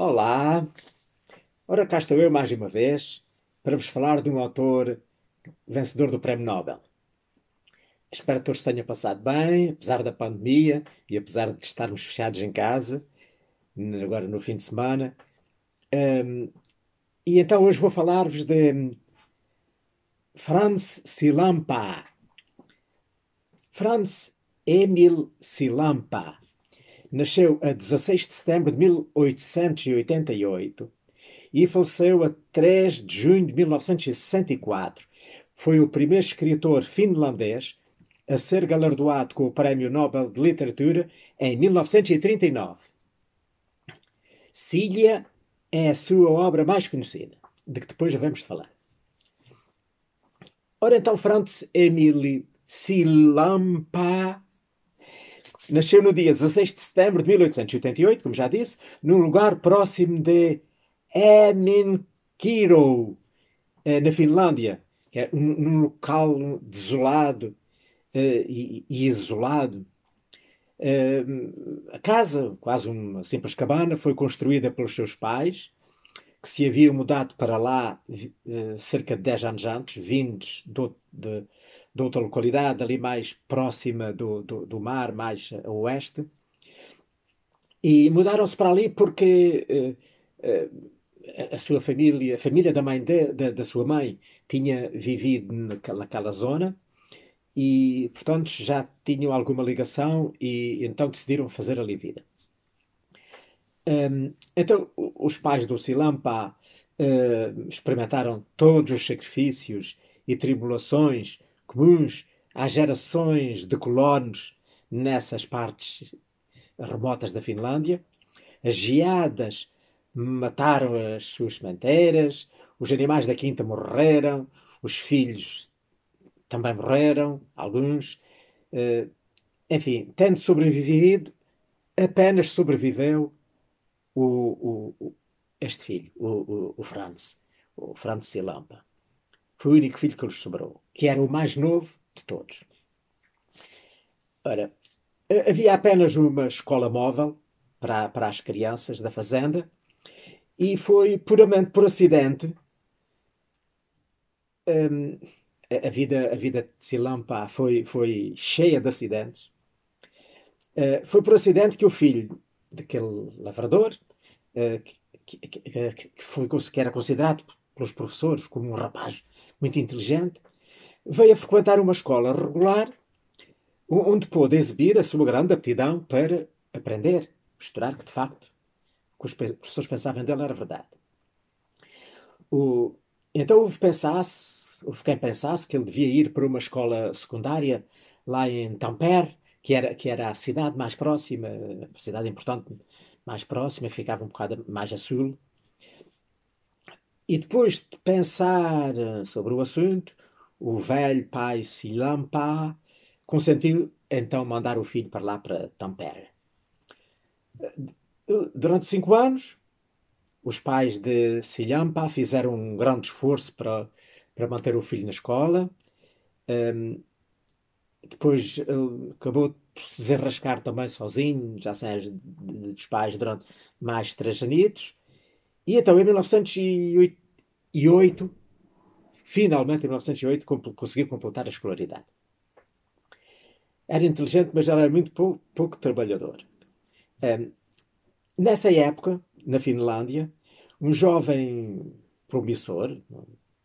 Olá! Ora, cá estou eu mais uma vez para vos falar de um autor vencedor do Prémio Nobel. Espero que todos tenham passado bem, apesar da pandemia e apesar de estarmos fechados em casa, agora no fim de semana. Um, e então hoje vou falar-vos de Franz Silampa. Franz Emil Silampa nasceu a 16 de setembro de 1888 e faleceu a 3 de junho de 1964. Foi o primeiro escritor finlandês a ser galardoado com o Prémio Nobel de Literatura em 1939. Cília é a sua obra mais conhecida, de que depois já vamos falar. Ora então, Franz Emily Silampa Nasceu no dia 16 de setembro de 1888, como já disse, num lugar próximo de Eminkiro, eh, na Finlândia, que é um, local desolado eh, e, isolado. Ehm, a casa, quase uma simples cabana, foi construída pelos seus pais, que se haviam mudado para lá eh, cerca de 10 anos antes, vindos de, de, de outra localidade ali mais próxima do, do, do mar, mais a oeste. E mudaram-se para ali porque eh, eh, a sua família, a família da mãe de, da, da sua mãe, tinha vivido naquela, naquela zona e, portanto, já tinham alguma ligação e então decidiram fazer ali vida. Um, ehm, então, os pais do Silampa uh, eh, experimentaram todos os sacrifícios e tribulações comuns às gerações de colonos nessas partes remotas da Finlândia. As geadas mataram as suas manteiras, os animais da quinta morreram, os filhos também morreram, alguns. Eh, enfim, tendo sobrevivido, apenas sobreviveu o, o, este filho, o, o, o Franz, o Franz Lampa. Foi o único filho que lhes sobrou, que era o mais novo de todos. Ora, eh, havia apenas uma escola móvel para, para as crianças da fazenda e foi puramente por acidente. Ehm, a, vida, a vida de Silampa foi, foi cheia de acidentes. Uh, foi por acidente que o filho daquele lavrador, uh, que, que, que, que, foi, que era considerado pelos professores como um rapaz muito inteligente, veio a frequentar uma escola regular onde pôde exibir a sua grande aptidão para aprender, estudar, que de facto o que os professores pensavam dele era verdade. O, então houve, pensasse, houve quem pensasse que ele devia ir para uma escola secundária lá em Tampere, que era, que era a cidade mais próxima, a cidade importante mais próxima, ficava um bocado mais a sul e depois de pensar eh, sobre o assunto, o velho pai Silampa consentiu então mandar o filho para lá, para Tampere. Eh, durante cinco anos, os pais de Silampa fizeram um grande esforço para, para manter o filho na escola. Um, ehm, depois ele eh, acabou por se desenrascar também sozinho, já sem dos pais, durante mais três anitos. E então, em 1908, finalmente em 1908, conseguiu completar a escolaridade. Era inteligente, mas ela era muito pouco, trabalhador. Um, nessa época, na Finlândia, um jovem promissor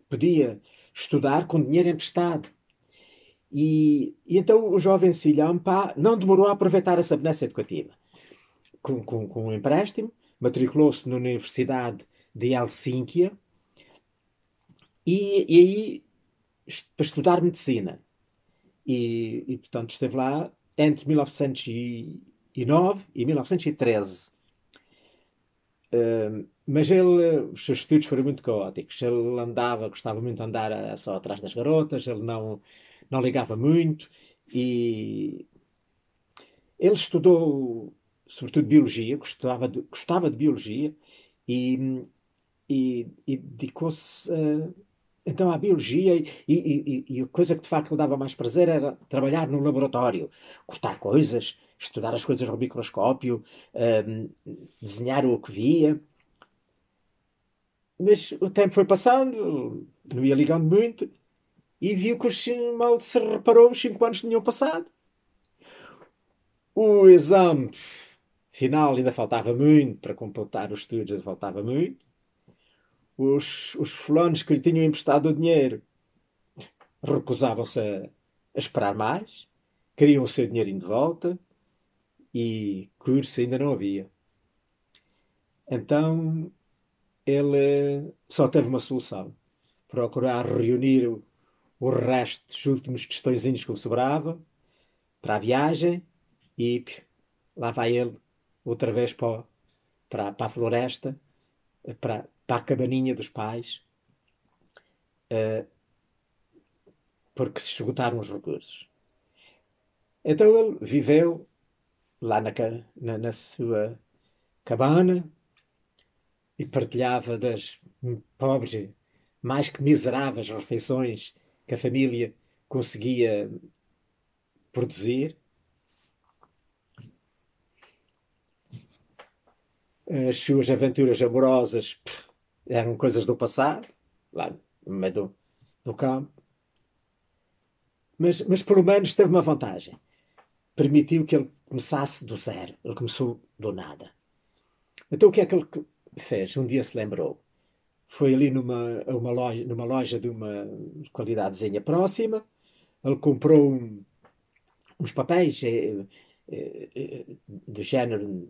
podia estudar com dinheiro emprestado. E, e então o jovem Silhampa não demorou a aproveitar essa benesse educativa. Com, com, com um empréstimo, matriculou-se na Universidade de Helsínquia e, e aí para estudar medicina. E, e, portanto, esteve lá entre 1909 e 1913. Uh, mas ele, os seus estudos foram muito caóticos. Ele andava, gostava muito de andar eh, só atrás das garotas, ele não, não ligava muito e ele estudou sobretudo biologia, gostava de, gostava de biologia e, e, e dedicou-se uh, então à biologia e, e, e, a coisa que de facto lhe dava mais prazer era trabalhar no laboratório, cortar coisas, estudar as coisas no microscópio, uh, desenhar o que via. Mas o tempo foi passando, não ia ligando muito, e viu que os, mal se reparou, os 5 anos tinham passado. O exame Final ainda faltava muito para completar os estudos, ainda faltava muito. Os, os fulanos que lhe tinham emprestado o dinheiro recusavam-se a, a esperar mais, queriam o seu dinheirinho de volta e curso ainda não havia. Então ele só teve uma solução: procurar reunir o, o resto dos últimos questõezinhos que o sobrava para a viagem e lá vai ele outra vez para, para, para a floresta, para, para a cabaninha dos pais, uh, porque se esgotaram os recursos. Então ele viveu lá na, na, na sua cabana e partilhava das pobres, mais que miseráveis refeições que a família conseguia produzir Eh, as suas aventuras amorosas pff, eram coisas do passado, lá no meio do, do campo. Mas, mas pelo menos teve uma vantagem. Permitiu que ele começasse do zero. Ele começou do nada. Então o que é que ele fez? Um dia se lembrou. Foi ali numa, uma loja, numa loja de uma qualidadezinha próxima. Ele comprou um, uns papéis eh, eh, eh do género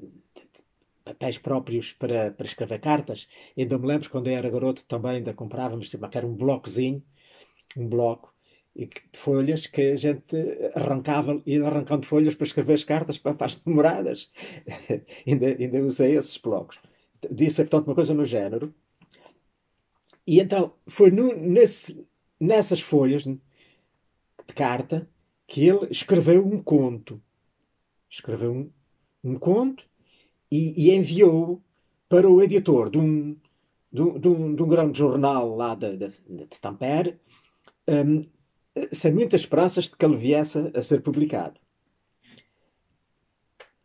papéis próprios para, para escrever cartas. Ainda me lembro quando eu era garoto também ainda comprávamos tipo, era um blocozinho, um bloco de folhas que a gente arrancava, ia arrancando folhas para escrever as cartas para, para as namoradas. ainda, ainda usei esses blocos. Disse, portanto, uma coisa no género. E então foi no, nesse, nessas folhas de carta que ele escreveu um conto. Escreveu um, um conto e, e enviou para o editor de um, de, um, de um, grande jornal lá de, de, de Tampere, um, sem muitas esperanças de que ele viesse a ser publicado.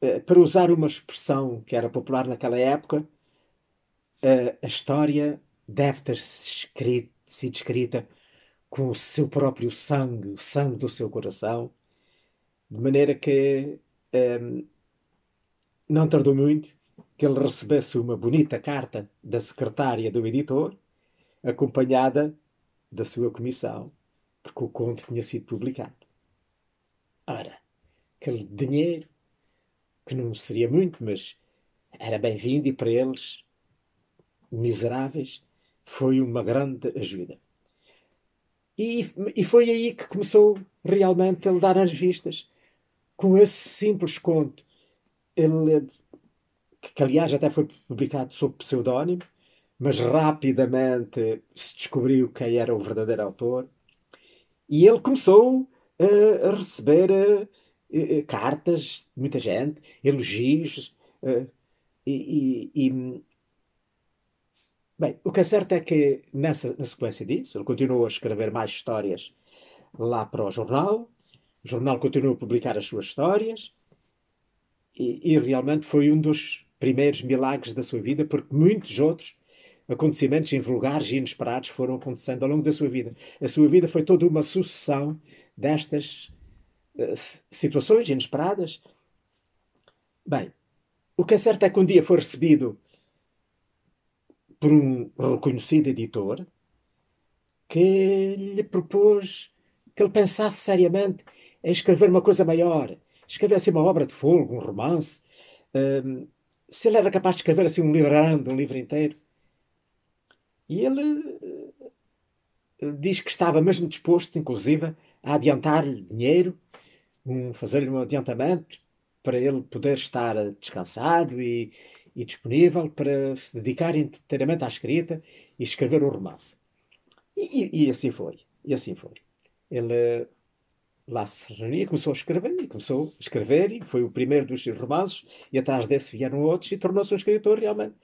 Eh, para usar uma expressão que era popular naquela época, eh, a história deve ter sido escrita com o seu próprio sangue, o sangue do seu coração, de maneira que um, não tardou muito que ele recebesse uma bonita carta da secretária do editor, acompanhada da sua comissão, porque o conto tinha sido publicado. Ora, aquele dinheiro, que não seria muito, mas era bem-vindo e para eles, miseráveis, foi uma grande ajuda. E, e foi aí que começou realmente a lhe dar as vistas, com esse simples conto ele, que aliás até foi publicado sob pseudónimo, mas rapidamente se descobriu quem era o verdadeiro autor. E ele começou uh, a receber uh, uh, cartas de muita gente, elogios. E, e, e, Bem, o que é certo é que nessa, na sequência disso, ele continuou a escrever mais histórias lá para o jornal. O jornal continuou a publicar as suas histórias. E, e realmente foi um dos primeiros milagres da sua vida, porque muitos outros acontecimentos invulgares e inesperados foram acontecendo ao longo da sua vida. A sua vida foi toda uma sucessão destas eh, situações inesperadas. Bem, o que é certo é que um dia foi recebido por um reconhecido editor que lhe propôs que ele pensasse seriamente em escrever uma coisa maior, escrevesse assim uma obra de fogo, um romance, um, se ele era capaz de escrever assim um livro grande, um livro inteiro. E ele eh, diz que estava mesmo disposto, inclusive, a adiantar-lhe dinheiro, um, fazer-lhe um adiantamento para ele poder estar eh, descansado e, e disponível para se dedicar inteiramente à escrita e escrever o romance. E, e, e assim foi. E assim foi. Ele lá se reunia, começou a escrever, e começou a escrever, e foi o primeiro dos seus romances, e atrás desse vieram outros, e tornou-se um escritor realmente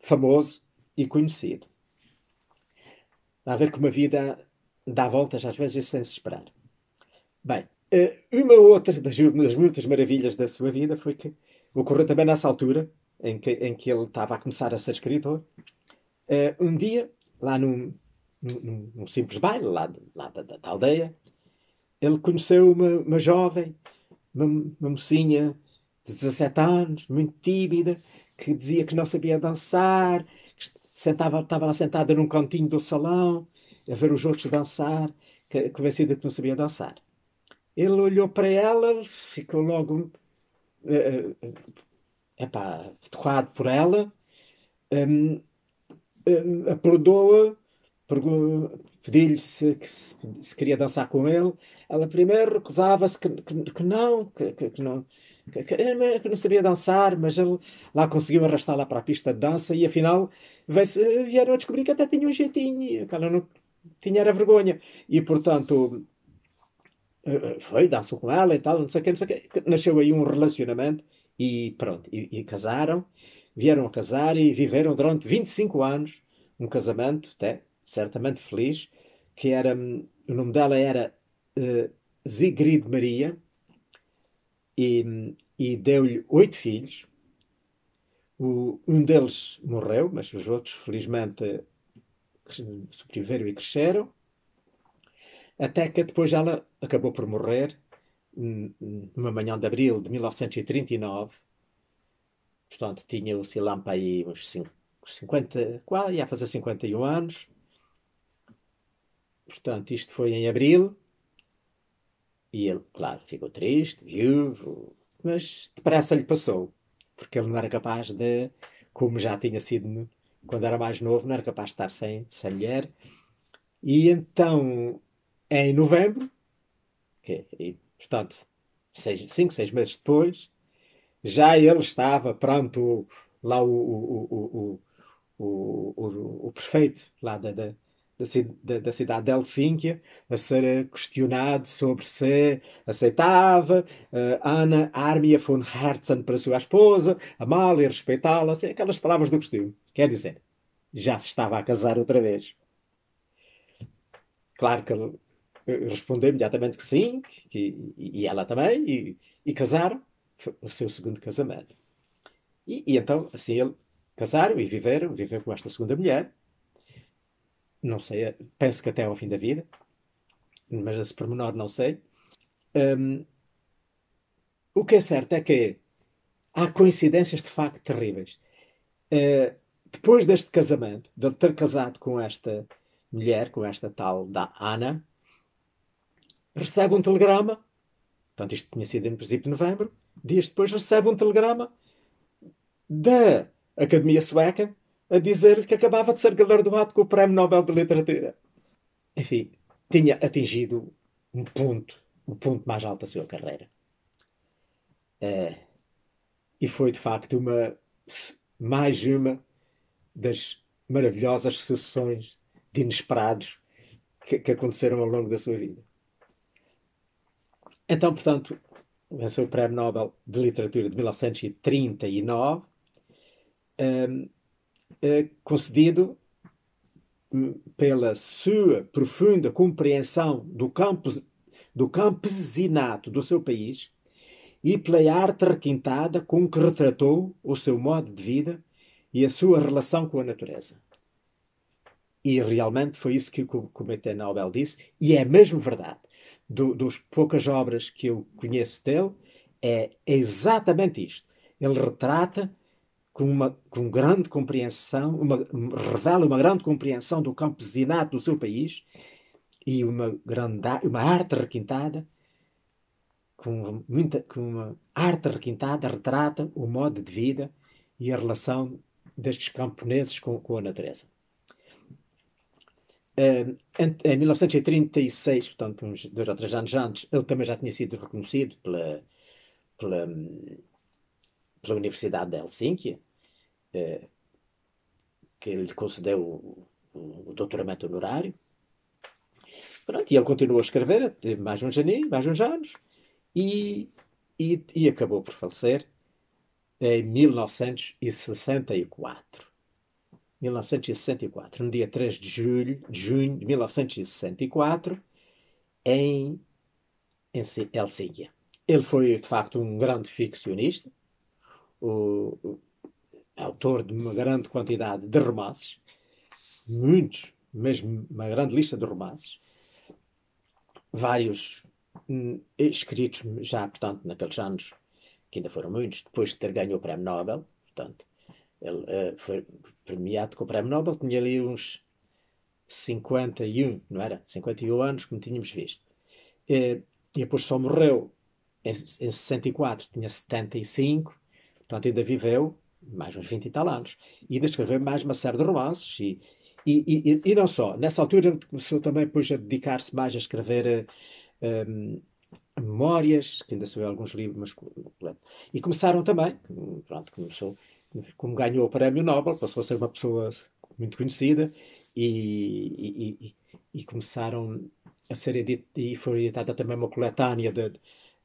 famoso e conhecido. Dá a ver como a vida dá voltas às vezes sem se esperar. Bem, eh, uma outra das, das muitas maravilhas da sua vida foi que ocorreu também nessa altura, em que, em que ele estava a começar a ser escritor, eh, um dia, lá num, num, num simples baile, lá, lá da, da aldeia, ele conheceu uma, uma jovem, uma, uma mocinha de 17 anos, muito tímida, que dizia que não sabia dançar, que sentava, estava lá sentada num cantinho do salão, a ver os outros dançar, que, convencida que não sabia dançar. Ele olhou para ela, ficou logo uh, epá, tocado por ela, um, um, aprodou-a pedir lhe se, se, se, queria dançar com ele. Ela primeiro recusava-se que, que, que, não, que, que não, eh, que, não sabia dançar, mas ele lá conseguiu arrastá-la para a pista de dança e afinal eh, vieram a descobrir que até tinha um jeitinho, que ela não tinha era vergonha. E portanto eh, foi, dançou com ela e tal, não sei o que, não sei o que. Nasceu aí um relacionamento e pronto, e, e casaram, vieram a casar e viveram durante 25 anos um casamento até certamente feliz, que era, o nome dela era uh, Zigrid Maria, e, e deu-lhe oito filhos. O, um deles morreu, mas os outros, felizmente, sobreviveram e cresceram. Até que depois ela acabou por morrer, numa manhã de abril de 1939. Portanto, tinha o Silampa aí uns 50, quase, ia fazer 51 anos. Portanto, isto foi em abril. E ele, claro, ficou triste, viúvo, mas depressa lhe passou, porque ele não era capaz de, como já tinha sido quando era mais novo, não era capaz de estar sem, sem mulher. E então, em novembro, que, e, portanto, seis, cinco, seis meses depois, já ele estava pronto lá o, o, o, o, o, o, o prefeito lá da, da, da, da, da, cidade de Helsínquia a ser eh, questionado sobre se aceitava uh, Ana Armia von Herzen para sua esposa, amá-la e respeitá-la, assim, aquelas palavras do costume. Quer dizer, já se estava a casar outra vez. Claro que ele eh, respondeu imediatamente que sim, que, e, e ela também, e, e casaram. Foi o seu segundo casamento. E, e então, assim, ele casaram e viveram, viveram com esta segunda mulher não sei, eh, penso que até ao fim da vida, mas esse pormenor não sei. Um, o que é certo é que há coincidências de facto terríveis. Uh, depois deste casamento, de ele ter casado com esta mulher, com esta tal da Ana, recebe um telegrama. Portanto, isto tinha sido em princípio de novembro. Dias depois recebe um telegrama da Academia Sueca a dizer que acabava de ser galardoado com o Prémio Nobel de Literatura. Enfim, tinha atingido um ponto, o um ponto mais alto da sua carreira. É, e foi de facto uma mais uma das maravilhosas sucessões de inesperados que, que aconteceram ao longo da sua vida. Então, portanto, venceu o Prémio Nobel de Literatura de 1939. Um, é concedido hum, pela sua profunda compreensão do campo do campesinato do seu país e pela arte requintada com que retratou o seu modo de vida e a sua relação com a natureza. E realmente foi isso que o Comitê Nobel disse, e é mesmo verdade. Do, dos poucas obras que eu conheço dele, é exatamente isto. Ele retrata com, uma, com grande compreensão, uma, revela uma grande compreensão do campesinato do seu país e uma, grande, uma arte requintada, com, muita, com uma arte requintada, retrata o modo de vida e a relação destes camponeses com, com a natureza. Uh, em 1936, portanto, uns dois ou três anos antes, ele também já tinha sido reconhecido pela, pela pela Universidade de Helsinki, é, que lhe concedeu o, doutoramento honorário. Pronto, e ele continuou a escrever mais uns aninhos, mais uns anos, e, e, e acabou por falecer em 1964. 1964, no dia 3 de julho, de junho de 1964, em, em Helsinki. Ele foi, de facto, um grande ficcionista, o, o autor de uma grande quantidade de romances, muitos, mesmo uma grande lista de romances, vários hum, escritos já, portanto, naqueles anos, que ainda foram muitos, depois de ter ganho o Prémio Nobel, portanto, ele uh, foi premiado com o Prémio Nobel, tinha ali uns 51, não era? 51 anos, como tínhamos visto. Eh, e depois só morreu em, em 64, tinha 75, Portanto, ainda viveu mais uns 20 e tal anos. E ainda escreveu mais uma série de romances e, e, e, e não só. Nessa altura ele começou também pois, a dedicar-se mais a escrever eh, um, memórias, que ainda soube alguns livros, mas, e começaram também, pronto, começou, como ganhou o prémio Nobel, passou a ser uma pessoa muito conhecida e, e, e começaram a ser e foi editada também uma coletânea de,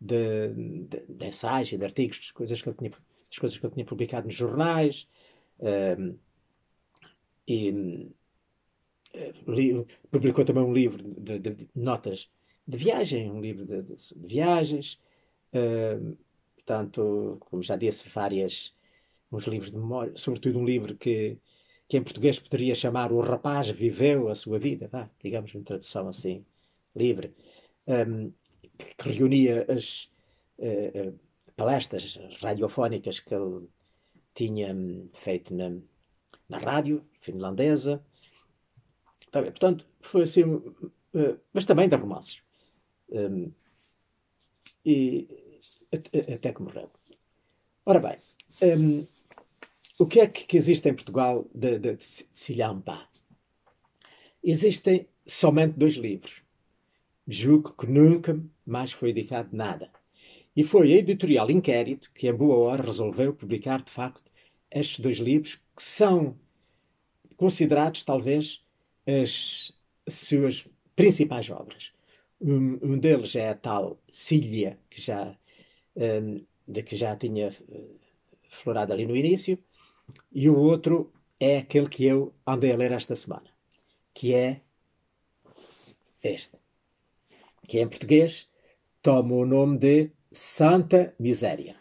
de, de, de ensaios, de artigos, de coisas que ele tinha as coisas que ele tinha publicado nos jornais. Um, ehm, e eh, li, publicou também um livro de, de, de, notas de viagem, um livro de, de viagens. Um, ehm, portanto, como já disse, várias uns livros de memória, sobretudo um livro que, que em português poderia chamar O Rapaz Viveu a Sua Vida, vá, digamos uma tradução assim livre, um, ehm, que, que, reunia as, uh, uh, palestras radiofónicas que ele tinha hum, feito na, na rádio finlandesa. Tá portanto, foi assim, hum, hum, mas também de romances. E até que morreu. Ora bem, um, o que é que existe em Portugal de, de, de Existem somente dois livros. Julgo que nunca mais foi editado nada. E foi a editorial Inquérito que, a boa hora, resolveu publicar, de facto, estes dois livros, que são considerados, talvez, as suas principais obras. Um, um deles é a tal Cília, que já, um, de que já tinha eh, florado ali no início, e o outro é aquele que eu andei a ler esta semana, que é este, que é em português toma o nome de Santa Miséria.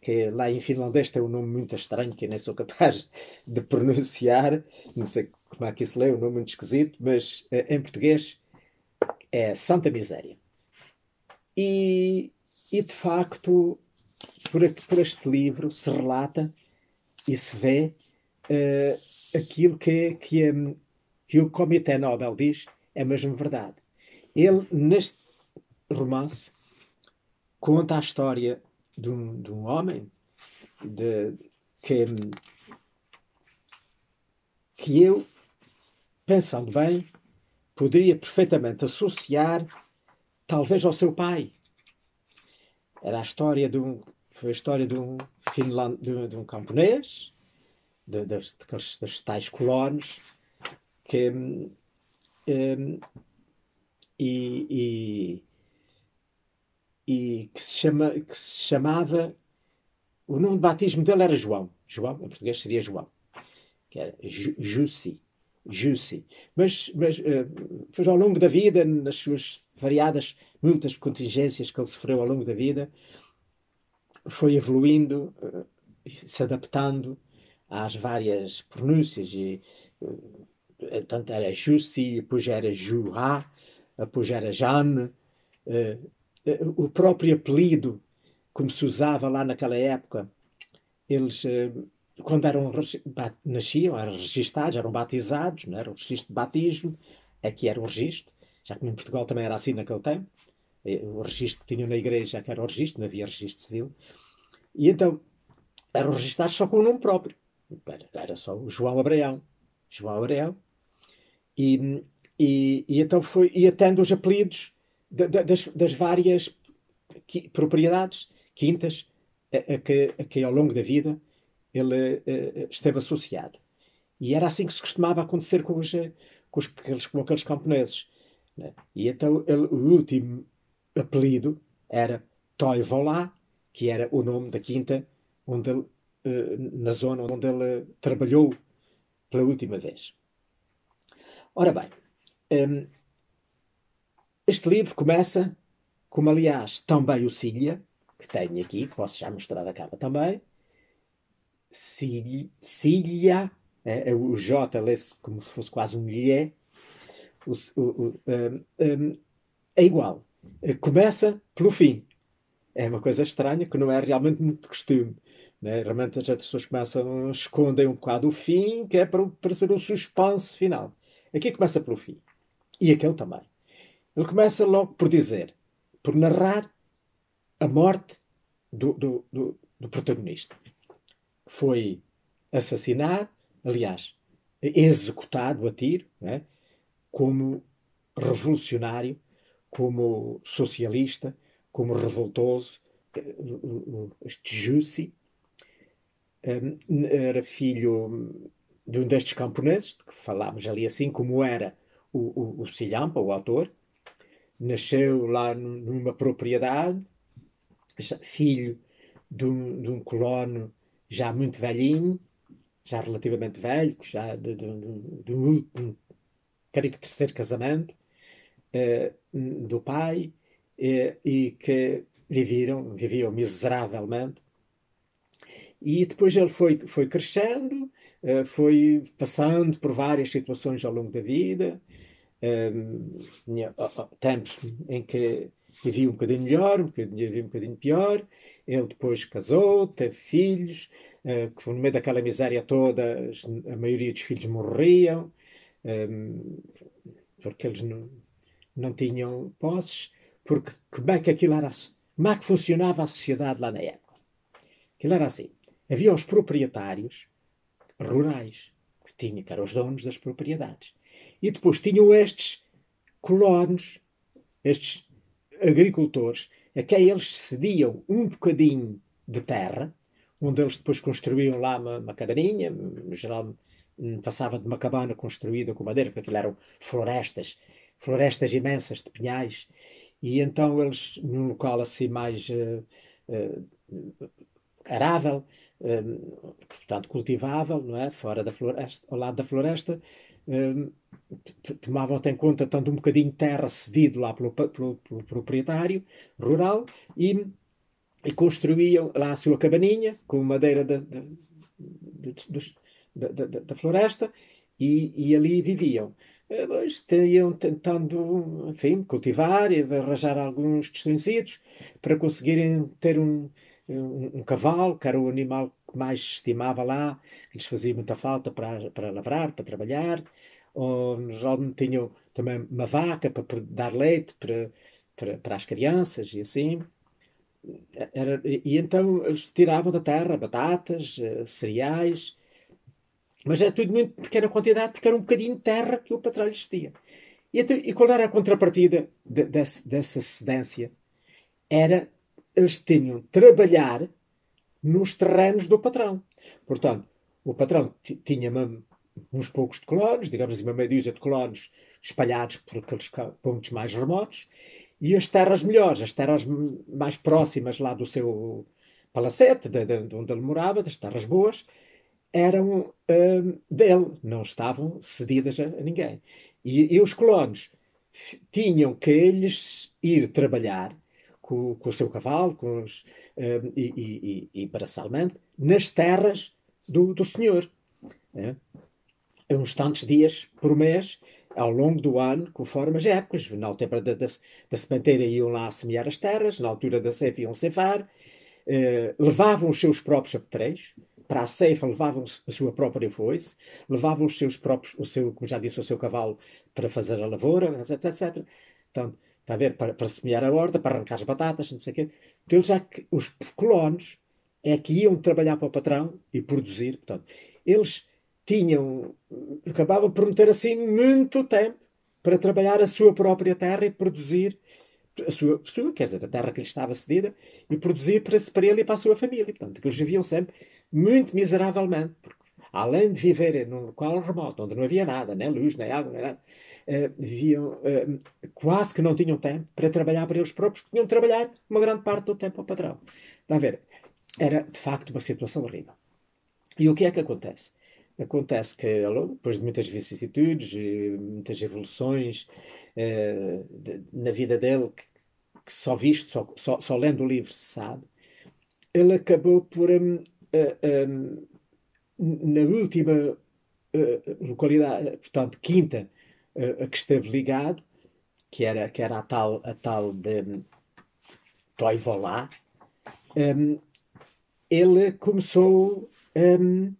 Que lá em finlandês tem um nome muito estranho que eu nem sou capaz de pronunciar. Não sei como é que se lê, é um nome muito esquisito, mas eh, em português é Santa Miséria. E, e de facto, por, por, este livro se relata e se vê uh, aquilo que, que, um, que o Comitê Nobel diz é mesmo verdade. Ele, neste romance, conta a história de um, de um homem de, que, que eu, pensando bem, poderia perfeitamente associar talvez ao seu pai. Era a história de um, foi a história de um, finland, de, de um camponês, das daqueles, tais colonos, que. Um, hum, e, e e que se, chama, que se chamava. O nome de batismo dele era João. João, em português seria João. Que era Jussi. Jussi. Mas, mas eh, ao longo da vida, nas suas variadas, muitas contingências que ele sofreu ao longo da vida, foi evoluindo, eh, se adaptando às várias pronúncias. E, eh, tanto era Jussi, depois era Juá, depois era Jane, o próprio apelido, como se usava lá naquela época, eles, eh, quando eram, nasciam, eram registados, eram batizados, não é? era o registro de batismo, aqui é era o registro, já que em Portugal também era assim naquele tempo, eh, o registro que tinham na igreja é que era o registro, não havia registro civil, e então eram registados só com o nome próprio, era só o João Abraão, João Abraão, e, e, e então foi, e atendo os apelidos, das, das várias propriedades, quintas, a, a, que, a, que, ao longo da vida ele eh, eh, esteve associado. E era assim que se costumava acontecer com, os, com, os, com aqueles, camponeses. Né? E então ele, o último apelido era Toivolá, que era o nome da quinta onde ele, eh, na zona onde ele trabalhou pela última vez. Ora bem, ehm, este livro começa, como aliás também o Cília, que tenho aqui, que posso já mostrar a capa também. Cília, é, é o J lê-se como se fosse quase um Lé. Hum, hum, é igual. Começa pelo fim. É uma coisa estranha, que não é realmente muito de costume. Né? Realmente as pessoas começam, escondem um bocado o fim, que é para, para ser um suspense final. Aqui começa pelo fim. E aquele também. Ele começa logo por dizer, por narrar a morte do, do, do, do protagonista. Foi assassinado, aliás, executado a tiro, né? como revolucionário, como socialista, como revoltoso, este Jussi, hum, era filho de um destes camponeses, de que falámos ali assim, como era o, o, o Silhampa, o autor, nasceu lá numa propriedade, filho de um, de um colono já muito velhinho, já relativamente velho, já de, de, de um, creio que terceiro casamento eh, do pai, eh, e que viviam, viviam miseravelmente. E depois ele foi, foi crescendo, eh, foi passando por várias situações ao longo da vida, tinha tempos em que vivia um bocadinho melhor, um bocadinho, vivia um bocadinho pior. Ele depois casou, teve filhos, uh, que no meio daquela miséria toda, a maioria dos filhos morriam, um, porque eles não, não tinham posses, porque como é que aquilo era assim? Como é que funcionava a sociedade lá na época? Aquilo era assim. Havia os proprietários rurais, que tinham, que eram os donos das propriedades. E depois tinham estes colonos, estes agricultores, a quem eles cediam um bocadinho de terra, onde eles depois construíam lá uma, uma cabaninha, geral hum, passava de uma cabana construída com madeira, porque aquilo eram florestas, florestas imensas de pinhais, e então eles, num local assim mais uh, uh, arável, um, portanto cultivável, não é? fora da floresta, ao lado da floresta, um, tomavam-te em conta tanto um bocadinho de terra cedido lá pelo, pelo, pelo proprietário rural e, e, construíam lá a sua cabaninha com madeira da, da, da, da floresta e, e, ali viviam. Eh, mas iam tentando, enfim, cultivar e arranjar alguns questõezitos para conseguirem ter um, um, um cavalo, que era o animal que mais se estimava lá, que lhes fazia muita falta para, para lavrar, para trabalhar. Ou, geralmente tinham também uma vaca para, para dar leite para, para, para as crianças e assim. Era, e então eles tiravam da terra batatas, eh, cereais, mas era tudo muito pequena quantidade, porque era um bocadinho de terra que o patrão lhes tinha. E, então, e qual era a contrapartida de, de, dessa cedência? Era eles tinham de trabalhar nos terrenos do patrão. Portanto, o patrão tinha uns poucos de colonos, digamos assim, uma meia dúzia de colonos espalhados por aqueles pontos mais remotos, e as terras melhores, as terras mais próximas lá do seu palacete, de, de onde ele morava, das terras boas, eram hum, dele, não estavam cedidas a, a ninguém. E, e os colonos tinham que eles ir trabalhar com, com o seu cavalo com os, um, eh, e, e, e, para Salmante nas terras do, do Senhor. É? Uns tantos dias por mês, ao longo do ano, conforme as épocas. Na altura da, da, da sementeira iam lá semear as terras, na altura da ceifa iam ceifar, eh, levavam os seus próprios apetreiros, para a ceifa levavam a sua própria foice, levavam os seus próprios, o seu, como já disse, o seu cavalo para fazer a lavoura, etc. etc. Portanto, Está a ver? Para, para semear a horta, para arrancar as batatas, não sei o quê. Então, já que os colonos é que iam trabalhar para o patrão e produzir, portanto, eles tinham, acabavam por meter assim muito tempo para trabalhar a sua própria terra e produzir a sua, sua quer dizer, a terra que lhe estava cedida, e produzir para, para ele e para a sua família. Portanto, que eles viviam sempre muito miseravelmente, porque além de viverem num local remoto, onde não havia nada, nem luz, nem água, nem nada, uh, viviam, eh, quase que não tinham tempo para trabalhar para eles próprios, porque tinham de trabalhar uma grande parte do tempo ao patrão. Está a ver? Era, de facto, uma situação horrível. E o que é que acontece? Acontece que, depois de muitas vicissitudes, e muitas evoluções eh, de, na vida dele, que, que só visto, só, só, só, lendo o livro se sabe, ele acabou por um, um, na última uh, localidade, portanto, quinta, uh, a que esteve ligado, que era, que era a, tal, a tal de hum, Toivolá, um, ele começou, um,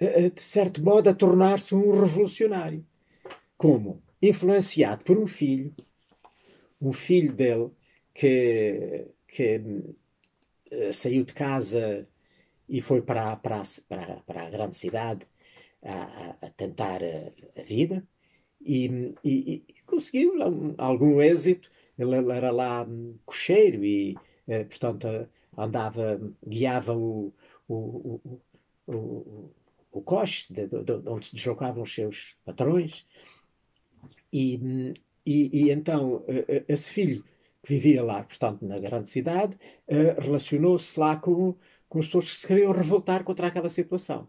a, de certo modo, a tornar-se um revolucionário. Como? Influenciado por um filho, um filho dele que, que uh, saiu de casa e foi para, para, para, para a grande cidade a, a tentar a, eh, a vida e, e, e conseguiu algum êxito. Ele, era lá hum, cocheiro e, eh, portanto, eh, andava, guiava o, o, o, o, o, coche de, de, onde se deslocavam os seus patrões. E, hum, e, e então, esse filho que vivia lá, portanto, na grande cidade, relacionou-se lá com com as pessoas que se queriam revoltar contra aquela situação.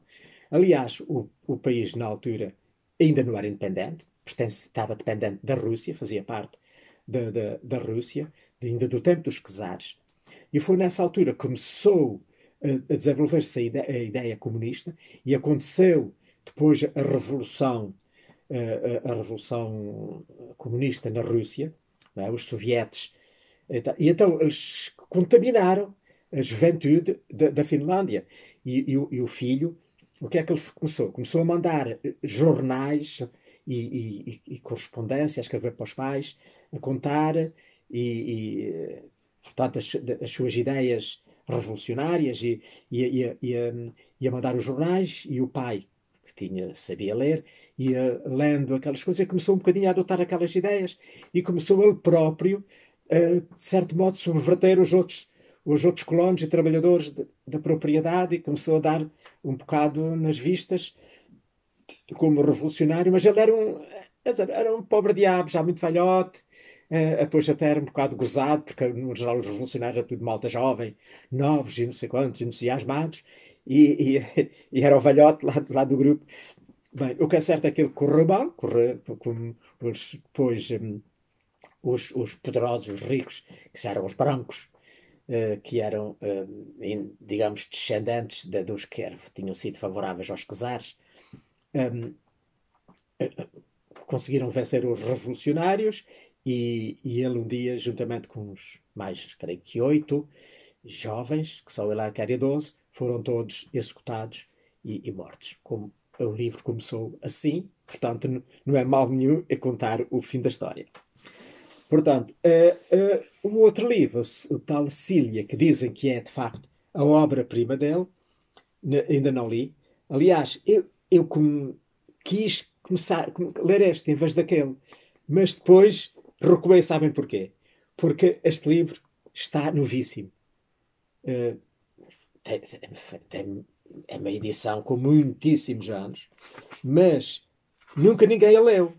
Aliás, o, o país, na altura, ainda não era independente, pertence, estava dependente da Rússia, fazia parte da, da, da Rússia, ainda do tempo dos czares. E foi nessa altura que começou a, a desenvolver-se a, ide a, ideia comunista e aconteceu depois a Revolução, a, a revolução Comunista na Rússia, é? os sovietes. E então eles contaminaram a juventude da, da Finlândia. E, e, o, e, o, filho, o que é que ele começou? Começou a mandar eh, jornais e, e correspondência, a escrever para os pais, a contar e, eh, portanto, as, as, suas ideias revolucionárias e, e, a, e a mandar os jornais. E o pai, que tinha, sabia ler, ia lendo aquelas coisas, começou um bocadinho a adotar aquelas ideias e começou ele próprio, a, eh, de certo modo, subverter os outros os outros colonos e trabalhadores da propriedade e começou a dar um bocado nas vistas como revolucionário, mas ele era um, era um pobre diabo, já muito velhote, uh, depois até era um bocado gozado, porque no geral os revolucionários eram tudo malta jovem, novos e não sei quantos, entusiasmados, e, e, e era o velhote lá, lá, do grupo. Bem, o que é certo é que ele correu mal, correu, como os, depois um, os, os poderosos, os ricos, que já eram os brancos, eh, que eram, eh, digamos, descendentes dos que tinham sido favoráveis aos czares, eh, conseguiram vencer os revolucionários e, e, ele um dia, juntamente com os mais, creio que oito jovens, que só ele é era doze, foram todos executados e, e mortos. Como o livro começou assim, portanto não é mal nenhum contar o fim da história. Portanto, uh, uh, o outro livro, o tal Cília, que dizem que é de facto a obra-prima dele, ainda não li. Aliás, eu, eu com, quis começar a ler este em vez daquele, mas depois recuei, sabem porquê? Porque este livro está novíssimo. Uh, tem, tem, tem, é uma edição com muitíssimos anos, mas nunca ninguém a leu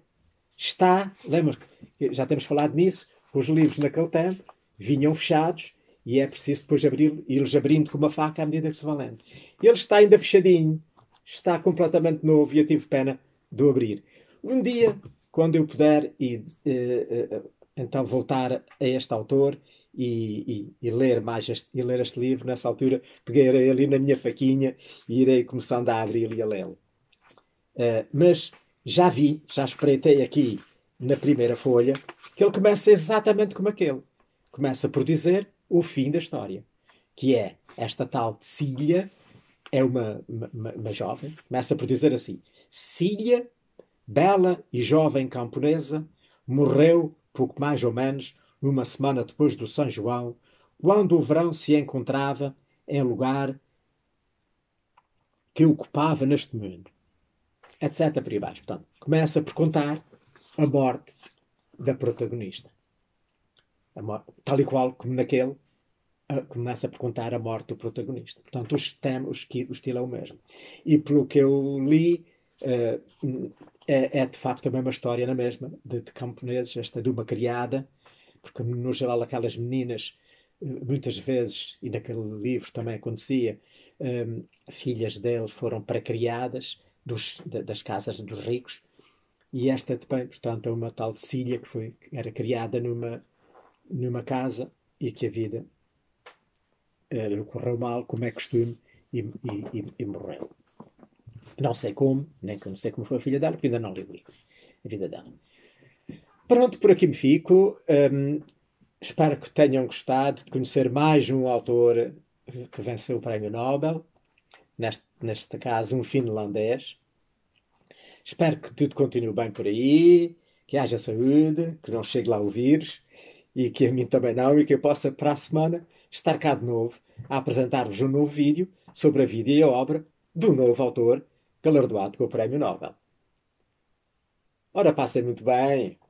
está, lembra que já temos falado nisso, os livros naquele tempo vinham fechados e é preciso depois abrir, ir-los abrindo com uma faca à medida que se vão lendo. Ele está ainda fechadinho, está completamente novo e eu tive pena de o abrir. Um dia, quando eu puder e eh, eh, então voltar a este autor e, e, e, ler mais este, e ler este livro, nessa altura peguei ele na minha faquinha e irei começando a abrir lo e a lê-lo. Uh, mas já vi, já espreitei aqui na primeira folha, que ele começa exatamente como aquele. Começa por dizer o fim da história, que é esta tal Cília, é uma, uma, uma jovem, começa por dizer assim: Cília, bela e jovem camponesa, morreu pouco mais ou menos numa semana depois do São João, quando o verão se encontrava em lugar que ocupava neste mundo etc. por aí baixo. Portanto, começa por contar a morte da protagonista. Morte, tal e qual como naquele, a, começa por contar a morte do protagonista. Portanto, os tem, os, o estilo é o mesmo. E pelo que eu li, uh, é, é, de facto a mesma história, na mesma, de, de camponeses, esta de uma criada, porque no geral aquelas meninas eh, muitas vezes, e naquele livro também acontecia, um, filhas dele foram para criadas dos, das casas dos ricos, e esta também, portanto, é uma tal de que foi, era criada numa, numa casa e que a vida uh, eh, correu mal, como é costume, e, e, e, e, morreu. Não sei como, nem não sei como foi a filha dela, porque ainda não li o livro, a vida dela. Pronto, por aqui me fico. Um, espero que tenham gostado de conhecer mais um autor que venceu o Prémio Nobel neste, neste caso um finlandês. Espero que tudo continue bem por aí, que haja saúde, que não chegue lá o vírus e que a mim também não, e que eu possa para a semana estar cá de novo a apresentar-vos um novo vídeo sobre a vida e a obra do novo autor galardoado com o Prémio Nobel. Ora, passem muito bem!